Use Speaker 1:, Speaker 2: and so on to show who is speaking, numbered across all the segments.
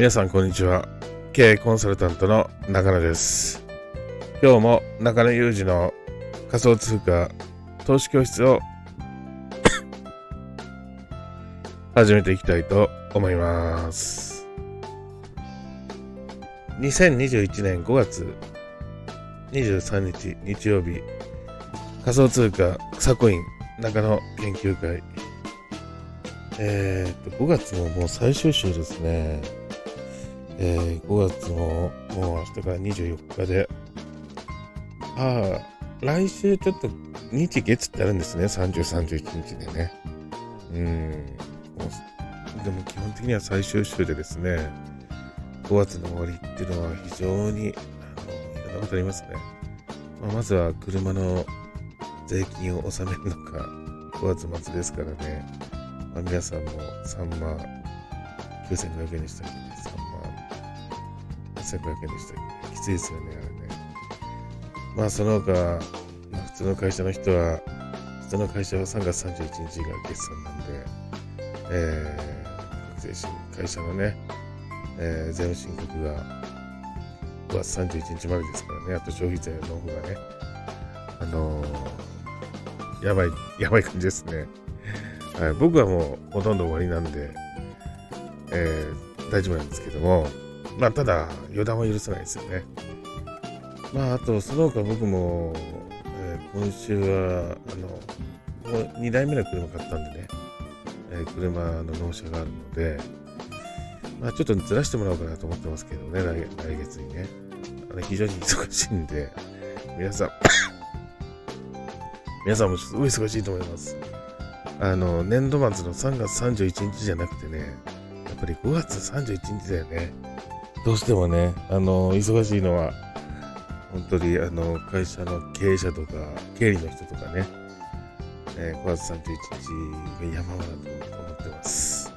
Speaker 1: 皆さんこんにちは経営コンサルタントの中野です今日も中野裕二の仮想通貨投資教室を 始めていきたいと思います2021年5月23日日曜日仮想通貨草コイン中野研究会えー、っと5月ももう最終週ですねえー、5月のもう明日から24日で、ああ、来週ちょっと日月ってあるんですね、30、31日でね。うん。でも基本的には最終週でですね、5月の終わりっていうのは非常に、あの、いろんなことありますね。まあ、まずは車の税金を納めるのか、5月末ですからね、まあ、皆さんも3万9500円でしたっ1500円でした。きついですよね、あれね。まあ、その他、まあ、普通の会社の人は、普通の会社は3月31日が決算なんで、えー、会社のね、えー、税務申告が5月31日までですからね、あと消費税の方がね、あのー、やばい、やばい感じですね。はい、僕はもうほとんど終わりなんで、えー、大丈夫なんですけども、まあ、ただ、予断は許さないですよね。まあ、あと、その他僕も、えー、今週は、あの、もう2台目の車買ったんでね、えー、車の納車があるので、まあ、ちょっとずらしてもらおうかなと思ってますけどね、来来月にね。あの非常に忙しいんで、皆さん 皆さんもちょっとお忙しいと思います。あの、年度末の3月31日じゃなくてね、やっぱり5月31日だよね。どうしてもね、あの、忙しいのは、本当に、あの、会社の経営者とか、経理の人とかね、えー、5月31日が山場だと思ってます。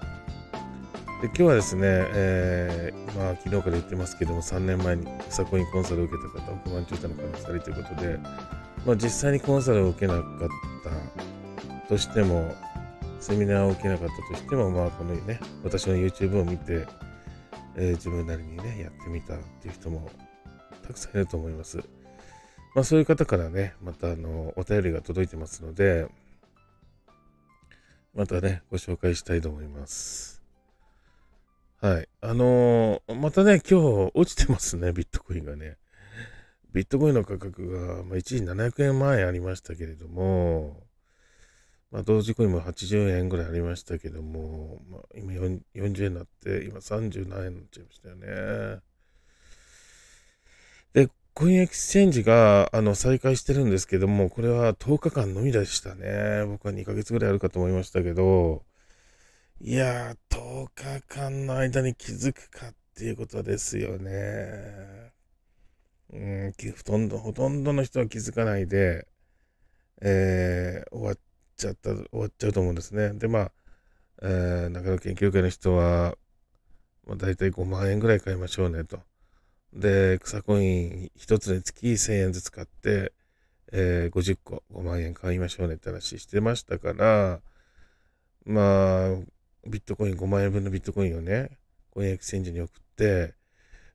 Speaker 1: で今日はですね、えー、まあ、昨日から言ってますけども、3年前にサコインコンサルを受けた方、億万長者の方2人ということで、まあ、実際にコンサルを受けなかったとしても、セミナーを受けなかったとしても、まあ、このね、私の YouTube を見て、えー、自分なりにね、やってみたっていう人もたくさんいると思います。まあそういう方からね、またあの、お便りが届いてますので、またね、ご紹介したいと思います。はい。あのー、またね、今日落ちてますね、ビットコインがね。ビットコインの価格が、まあ、一時700円前ありましたけれども、まあ、同時購入も80円ぐらいありましたけども、まあ、今40円になって、今3 7円になっちゃいましたよね。で、コインエクスチェンジがあの再開してるんですけども、これは10日間のみでしたね。僕は2ヶ月ぐらいあるかと思いましたけど、いやー、10日間の間に気づくかっていうことですよね。うん、ほとんど、ほとんどの人は気づかないで、えー、終わっちゃった、終わっちゃうと思うんですね。で、まあ、えー、中野研究会の人は、まあ、大体5万円ぐらい買いましょうねと。で、草コイン1つにつき1000円ずつ買って、えー、50個5万円買いましょうねって話してましたから、まあ、ビットコイン5万円分のビットコインをね、コインエクスチェンジに送って、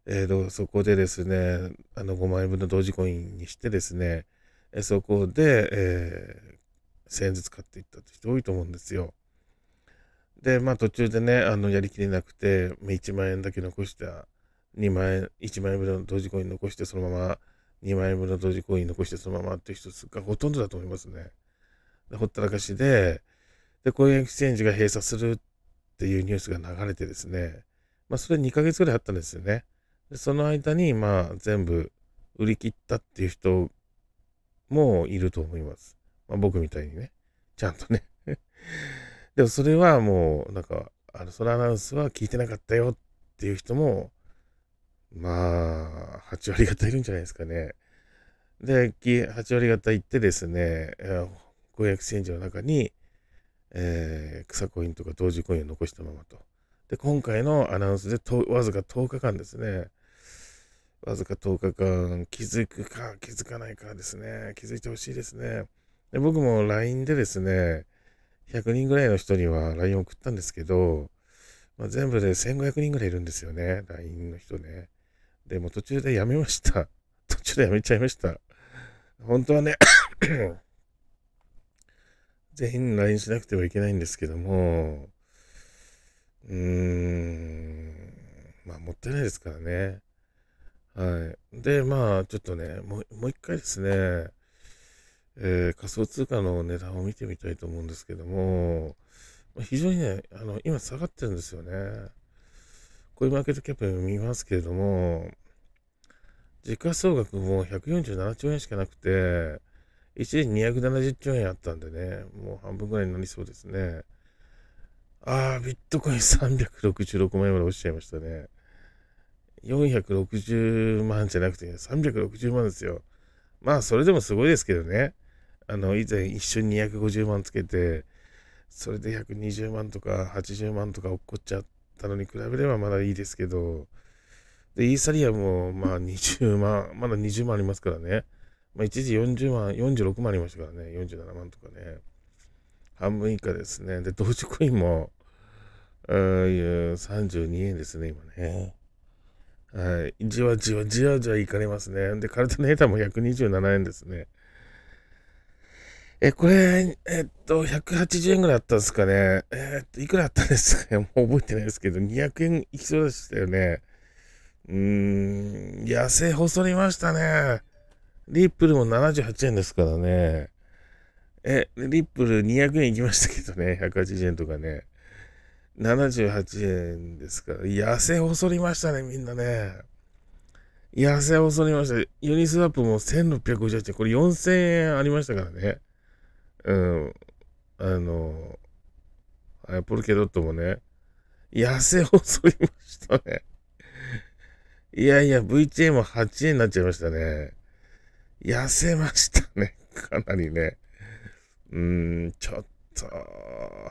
Speaker 1: えー、そこでですね、あの5万円分の同時コインにしてですね、そこで、えー、1000円ずつ買っていったって人多いと思うんですよ。で、まあ途中でね、あの、やりきれなくて、1万円だけ残して、2万円、1万円分の同時コイン残して、そのまま、2万円分の同時コイン残して、そのままっていう人がほとんどだと思いますね。ほったらかしで、で、コインエクスチェンジが閉鎖するっていうニュースが流れてですね、まあ、それ2ヶ月ぐらいあったんですよね。で、その間に、まあ、全部売り切ったっていう人もいると思います。まあ、僕みたいにね、ちゃんとね でもそれはもう、なんか、あの、そのアナウンスは聞いてなかったよっていう人も、まあ、8割方いるんじゃないですかね。で、8割方行ってですね、500援者の中に、えー、草コインとか同時コインを残したままと。で、今回のアナウンスでとわずか10日間ですね。わずか10日間気づくか気づかないかですね。気づいてほしいですね。で僕も LINE でですね、100人ぐらいの人には LINE 送ったんですけど、まあ、全部で1500人ぐらいいるんですよね、LINE の人ね。でも途中でやめました。途中でやめちゃいました。本当はね 全員 LINE しなくてはいけないんですけども、うーん、まあ、もったいないですからね。はい。で、まあ、ちょっとね、もう、もう一回ですね、えー、仮想通貨の値段を見てみたいと思うんですけども、非常にね、あの、今下がってるんですよね。こういうマーケットキャップ見ますけれども、時価総額も147兆円しかなくて、一時270兆円あったんでね、もう半分ぐらいになりそうですね。ああ、ビットコイン366万円まで落ちちゃいましたね。460万じゃなくて、360万ですよ。まあ、それでもすごいですけどね。あの、以前一瞬250万つけて、それで120万とか80万とか落っこっちゃったのに比べればまだいいですけど、で、イーサリアムもまあ20万、まだ20万ありますからね。まあ一時40万、46万ありましたからね。47万とかね。半分以下ですね。で、同時コインも、う32円ですね、今ね。はい。じわじわじわじわいかれますね。で、カルタネータも127円ですね。え、これ、えっと、180円ぐらいあったんですかね。えっと、いくらあったんですかね。もう覚えてないですけど、200円いきそうでしたよね。うーん、野生細りましたね。リップルも78円ですからね。え、リップル200円いきましたけどね。180円とかね。78円ですから。痩せ細りましたね、みんなね。痩せ細りました。ユニスワップも1658円。これ4000円ありましたからね。うん、あの、あポルケドットもね、痩せ細りましたね。いやいや、v t M. も8円になっちゃいましたね。痩せましたね。かなりね。うん、ちょっと、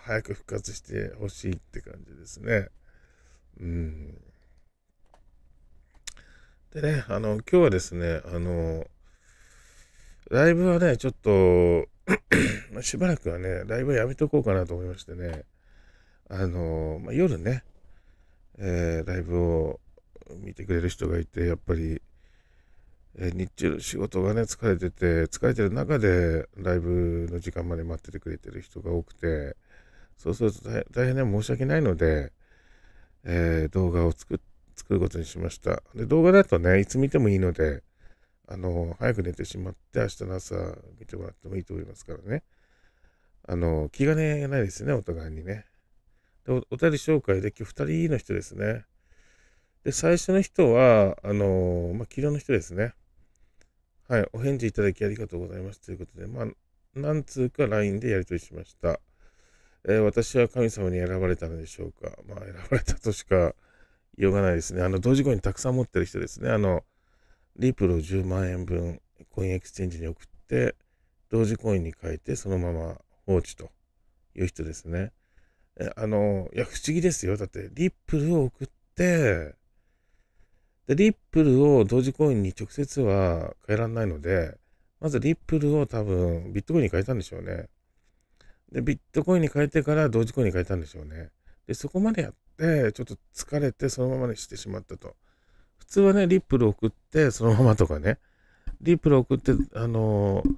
Speaker 1: 早く復活してほしいって感じですね。うん。でね、あの、今日はですね、あの、ライブはね、ちょっと、まあ、しばらくはね、ライブはやめとこうかなと思いましてね、あのー、まあ、夜ね、えー、ライブを見てくれる人がいて、やっぱり、えー、日中仕事がね、疲れてて、疲れてる中でライブの時間まで待っててくれてる人が多くて、そうすると大変ね、申し訳ないので、え動画を作ることにしました。で、動画だとね、いつ見てもいいので、あの、早く寝てしまって、明日の朝見てもらってもいいと思いますからね。あの、気兼ねがないですね、お互いにね。でお、お便り紹介で、今日2人の人ですね。で、最初の人は、あの、まあ、昨日の人ですね。はい、お返事いただきありがとうございますということで、まあ、何通か LINE でやり取りしました。えー、私は神様に選ばれたのでしょうか。まあ、選ばれたとしか言いようがないですね。あの、同時号にたくさん持ってる人ですね。あの、リプルを10万円分コインエクスチェンジに送って、同時コインに変えてそのまま放置という人ですね。あの、いや、不思議ですよ。だって、リップルを送って、で、リップルを同時コインに直接は変えられないので、まずリップルを多分ビットコインに変えたんでしょうね。で、ビットコインに変えてから同時コインに変えたんでしょうね。で、そこまでやって、ちょっと疲れてそのままにしてしまったと。普通はね、リップル送って、そのままとかね、リップル送って、あのー、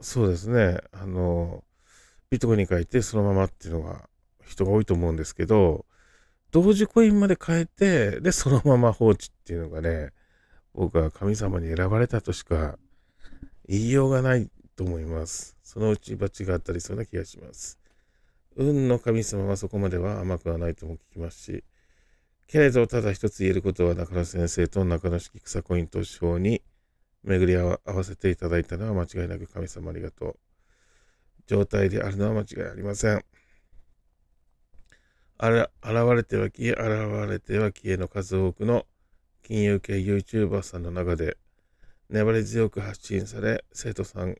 Speaker 1: そうですね、あのー、ビットコインに書いて、そのままっていうのが、人が多いと思うんですけど、同時コインまで変えて、で、そのまま放置っていうのがね、僕は神様に選ばれたとしか言いようがないと思います。そのうち罰があったりそうな気がします。運の神様はそこまでは甘くはないとも聞きますし、けれど、ただ一つ言えることは、中野先生と中野式草コインと賞に巡り合わせていただいたのは間違いなく神様ありがとう。状態であるのは間違いありません。あら現れては消え、現れては消えの数多くの金融系 YouTuber さんの中で、粘り強く発信され、生徒さん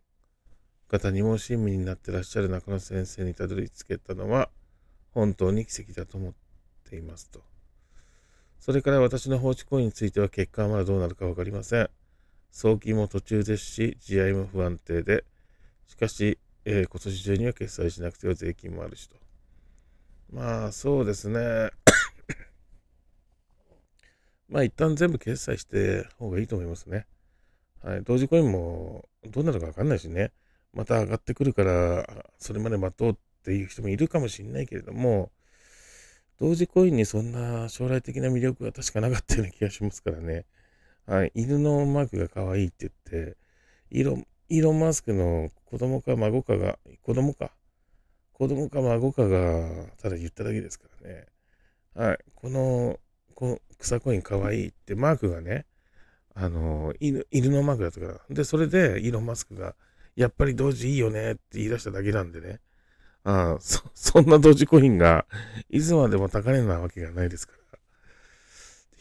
Speaker 1: 方にも親身になってらっしゃる中野先生にたどり着けたのは、本当に奇跡だと思っていますと。それから私の放置行為については結果はまだどうなるか分かりません。送金も途中ですし、地合も不安定で、しかし、えー、今年中には決済しなくては税金もあるしと。まあ、そうですね。まあ、一旦全部決済して方がいいと思いますね。はい、同時コインもどうなるか分かんないしね。また上がってくるから、それまで待とうっていう人もいるかもしれないけれども、同時コインにそんな将来的な魅力が確かなかったような気がしますからね。はい、犬のマークが可愛いって言って、イーロン、イーロンマスクの子供か孫かが、子供か、子供か孫かが、ただ言っただけですからね。はい、この、こ草コイン可愛いってマークがね、あの、犬、犬のマークだったから。で、それでイーロンマスクが、やっぱり同時いいよねって言い出しただけなんでね。あそ そんなドジコインが、いつまでも高値なわけがないですから。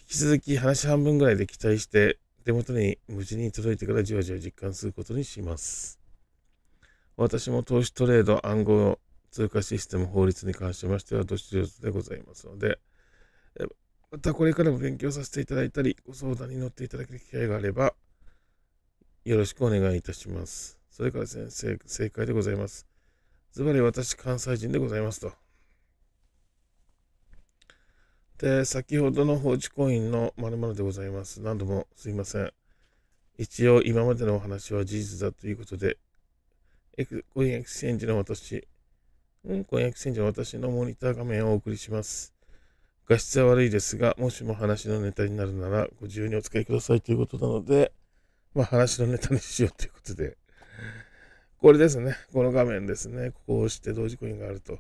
Speaker 1: 引き続き話半分ぐらいで期待して、手元に無事に届いてからじわじわ実感することにします。私も投資トレード暗号通貨システム法律に関しましては、どしらでございますので、またこれからも勉強させていただいたり、ご相談に乗っていただける機会があれば、よろしくお願いいたします。
Speaker 2: それから先生、
Speaker 1: 正解でございます。ズバリ私、関西人でございますと。で、先ほどの放置コインの〇〇でございます。何度もすいません。一応、今までのお話は事実だということで、エクコインエクスチェンジの私、うん、コインエクスチェンジの私のモニター画面をお送りします。画質は悪いですが、もしも話のネタになるなら、ご自由にお使いくださいということなので、まあ話のネタにしようということで。これですね。この画面ですね。ここを押して同時コインがあると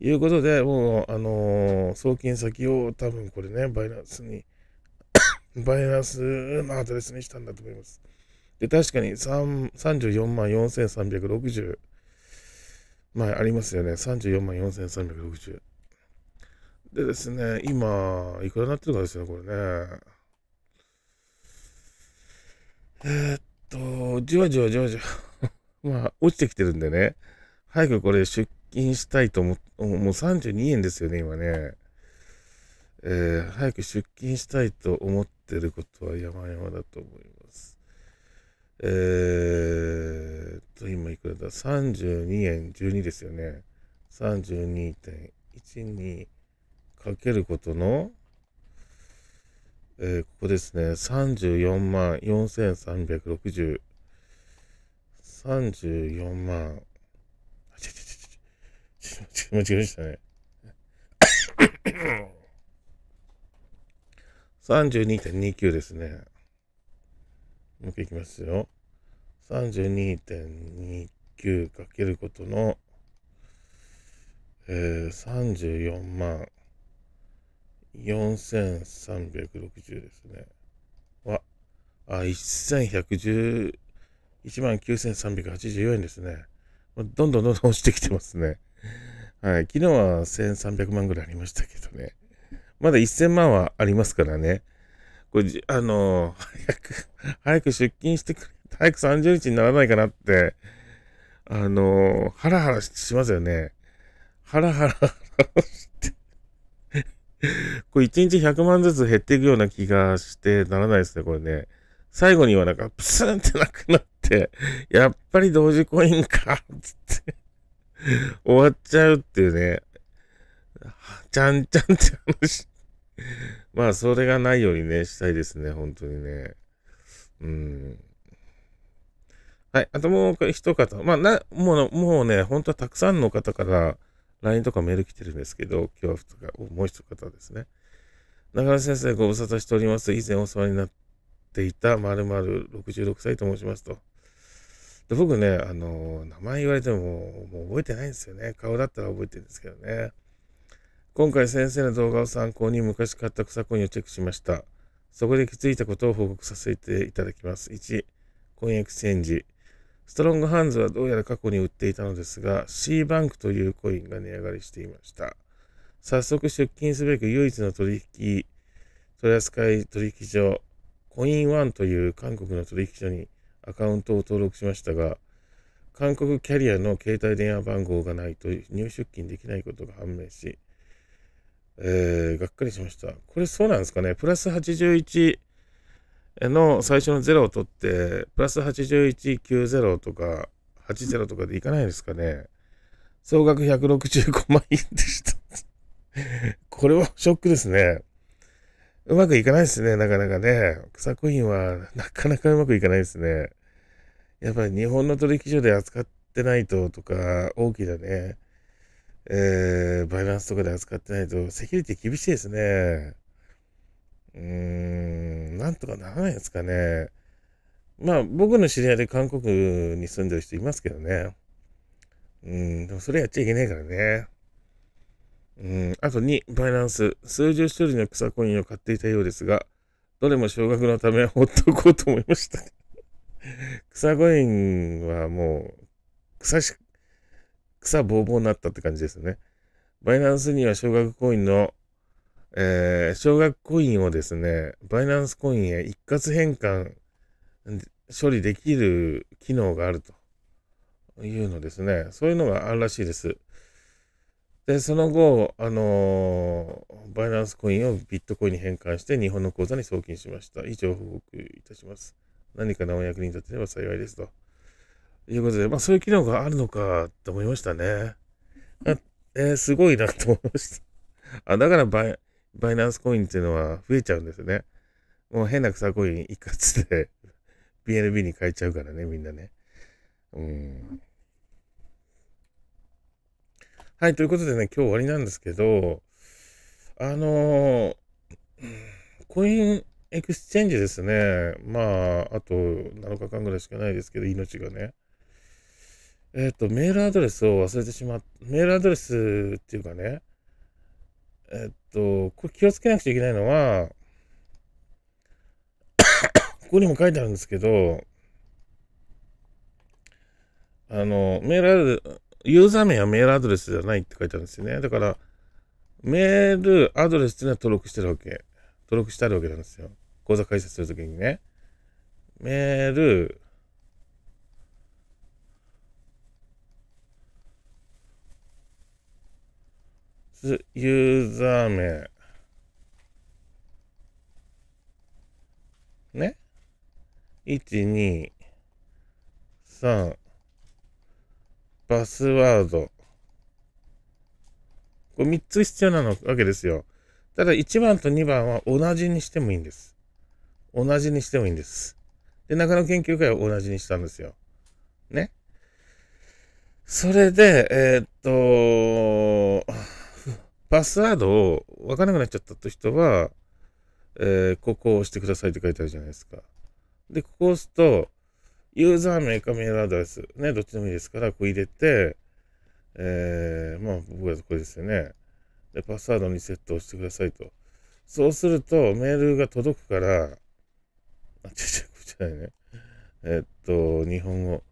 Speaker 1: いうことで、もう、あのー、送金先を多分これね、バイナンスに、バイナンスのアドレスにしたんだと思います。で、確かに34万4360、まあ、ありますよね。34万4360。でですね、今、いくらになってるかですよね、これね。えー、っと、じわじわじわじわ。まあ、落ちてきてるんでね、早くこれ出勤したいと思って、もう32円ですよね、今ね。えー、早く出勤したいと思ってることは山々だと思います。えーと、今いくらだ ?32 円12ですよね。32.12かけることの、えー、ここですね。34万4360。34万。あ、ちょ、ちょ、ちょ、間違えましたね。32.29ですね。もう一回いきますよ。32.29かけることの、えー、34万4360ですね。は、あ、1110、19,384円ですね。どんどんどんどん落ちてきてますね。はい。昨日は1300万ぐらいありましたけどね。まだ1000万はありますからね。これ、あのー、早く、早く出勤してくれ、早く30日にならないかなって、あのー、ハラハラしますよね。ハラハラハラして。これ1日100万ずつ減っていくような気がしてならないですね、これね。最後にはなんかプスンってなくなって、やっぱり同時コインか、つって終わっちゃうっていうね、ちゃんちゃんって話。まあ、それがないようにね、したいですね、本当にね。うん。はい、あともう一方。まあ、な、もう、もうね、本当はたくさんの方から LINE とかメール来てるんですけど、今日はもう一方ですね。中野先生、ご無沙汰しております。以前お世話になっていた〇〇66歳と申しますと。で僕ね、あの、名前言われても、もう覚えてないんですよね。顔だったら覚えてるんですけどね。今回先生の動画を参考に昔買った草コインをチェックしました。そこで気づいたことを報告させていただきます。1、コインエクスチェンジ。ストロングハンズはどうやら過去に売っていたのですが、C バンクというコインが値上がりしていました。早速出勤すべく唯一の取引、取扱取引所、コインワンという韓国の取引所にアカウントを登録しましたが、韓国キャリアの携帯電話番号がないと入出金できないことが判明し、えー、がっかりしました。これそうなんですかね。プラス81の最初の0を取って、プラス8190とか80とかでいかないですかね。総額165万円でした。これはショックですね。うまくいかないですね、なかなかね。草コインはなかなかうまくいかないですね。やっぱり日本の取引所で扱ってないととか、大きなね、えー、バイナンスとかで扱ってないと、セキュリティ厳しいですね。うーん、なんとかならないですかね。まあ、僕の知り合いで韓国に住んでる人いますけどね。うん、でもそれやっちゃいけないからね。うん、あと2、バイナンス。数十種類の草コインを買っていたようですが、どれも少額のため放っておこうと思いました。草コインはもう、草し、草ぼうぼうになったって感じですね。バイナンスには少額コインの、えー、少額コインをですね、バイナンスコインへ一括変換、処理できる機能があるというのですね。そういうのがあるらしいです。で、その後、あのー、バイナンスコインをビットコインに変換して日本の口座に送金しました。以上報告いたします。何かのお役に立てれば幸いですと。いうことで、まあそういう機能があるのかと思いましたね。あえー、すごいなと思いました。あだからバイバイナンスコインっていうのは増えちゃうんですね。もう変な草コイン一括で BNB に変えちゃうからね、みんなね。うん。はい、ということでね、今日終わりなんですけど、あのコインエクスチェンジですね。まあ、あと7日間ぐらいしかないですけど、命がね。えっ、ー、と、メールアドレスを忘れてしまっメールアドレスっていうかね、えっ、ー、と、これ気をつけなくちゃいけないのは、ここにも書いてあるんですけど、あの、メールユーザー名はメールアドレスじゃないって書いてあるんですよね。だから、メールアドレスっていうのは登録してるわけ。登録してあるわけなんですよ。口座開設するときにね。メール、ユーザー名。ね。1、2、3、パスワード。これ3つ必要なのわけですよ。ただ1番と2番は同じにしてもいいんです。同じにしてもいいんです。で、中野研究会は同じにしたんですよ。ね。それで、えー、っと、パスワードをわからなくなっちゃったって人は、えー、ここを押してくださいって書いてあるじゃないですか。で、ここを押すと、ユーザー名かメールアドレス、ね、どっちでもいいですから、こう入れて、えー、まあ、僕はこれですよね。で、パスワードにセットをしてくださいと。そうすると、メールが届くから、あ、ちっちゃい、こちらね。えっと、日本語。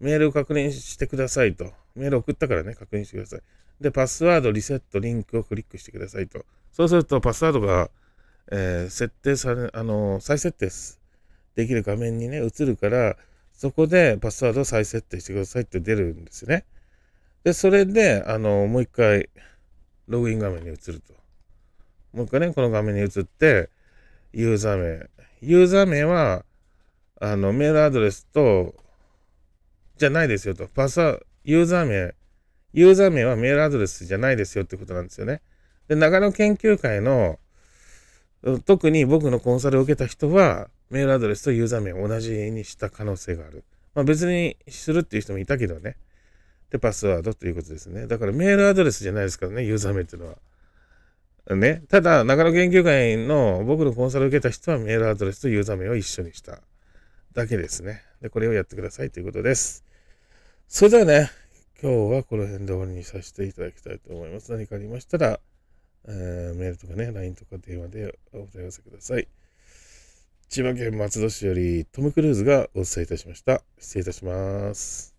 Speaker 1: メールを確認してくださいと。メール送ったからね、確認してください。で、パスワードリセットリンクをクリックしてくださいと。そうすると、パスワードが、えー、設定され、あの再設定できる画面にね、映るから、そこでパスワードを再設定してくださいって出るんですね。で、それで、あの、もう一回、ログイン画面に移ると。もう一回ね、この画面に移って、ユーザー名。ユーザー名は、あの、メールアドレスと、じゃないですよと。パスワード、ユーザー名、ユーザー名はメールアドレスじゃないですよってことなんですよね。で、長野研究会の、特に僕のコンサルを受けた人は、メールアドレスとユーザー名を同じにした可能性がある。まあ、別にするっていう人もいたけどね。で、パスワードということですね。だからメールアドレスじゃないですからね、ユーザー名っていうのは。ね。ただ、中野研究会の僕のコンサルを受けた人はメールアドレスとユーザー名を一緒にしただけですね。で、これをやってくださいということです。それではね、今日はこの辺で終わりにさせていただきたいと思います。何かありましたら、えー、メールとかね、LINE とか電話でお問い合わせください。千葉県松戸市よりトム・クルーズがお伝えいたしました。失礼いたします。